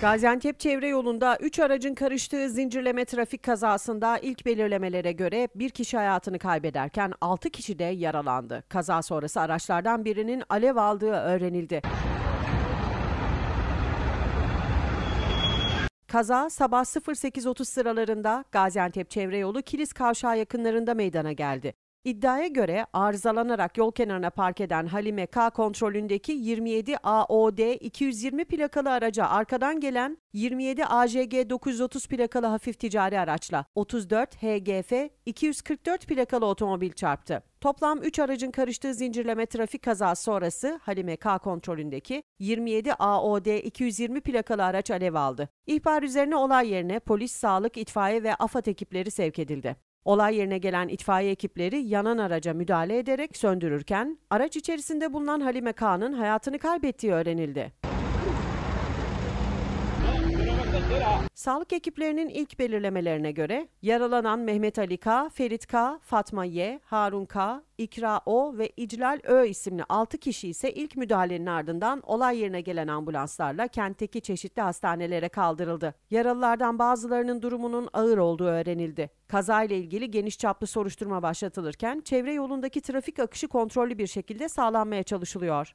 Gaziantep çevre yolunda 3 aracın karıştığı zincirleme trafik kazasında ilk belirlemelere göre bir kişi hayatını kaybederken 6 kişi de yaralandı. Kaza sonrası araçlardan birinin alev aldığı öğrenildi. Kaza sabah 08.30 sıralarında Gaziantep çevre yolu Kilis Kavşağı yakınlarında meydana geldi. İddiaya göre arızalanarak yol kenarına park eden Halime K kontrolündeki 27 AOD 220 plakalı araca arkadan gelen 27 AJG 930 plakalı hafif ticari araçla 34 HGF 244 plakalı otomobil çarptı. Toplam 3 aracın karıştığı zincirleme trafik kazası sonrası Halime K kontrolündeki 27 AOD 220 plakalı araç alev aldı. İhbar üzerine olay yerine polis, sağlık, itfaiye ve AFAD ekipleri sevk edildi. Olay yerine gelen itfaiye ekipleri yanan araca müdahale ederek söndürürken araç içerisinde bulunan Halime Kağan'ın hayatını kaybettiği öğrenildi. Sağlık ekiplerinin ilk belirlemelerine göre yaralanan Mehmet Ali K, Ferit K, Fatma Y, Harun K, İkra O ve İclal Ö isimli 6 kişi ise ilk müdahalenin ardından olay yerine gelen ambulanslarla kentteki çeşitli hastanelere kaldırıldı. Yaralılardan bazılarının durumunun ağır olduğu öğrenildi. Kazayla ilgili geniş çaplı soruşturma başlatılırken çevre yolundaki trafik akışı kontrollü bir şekilde sağlanmaya çalışılıyor.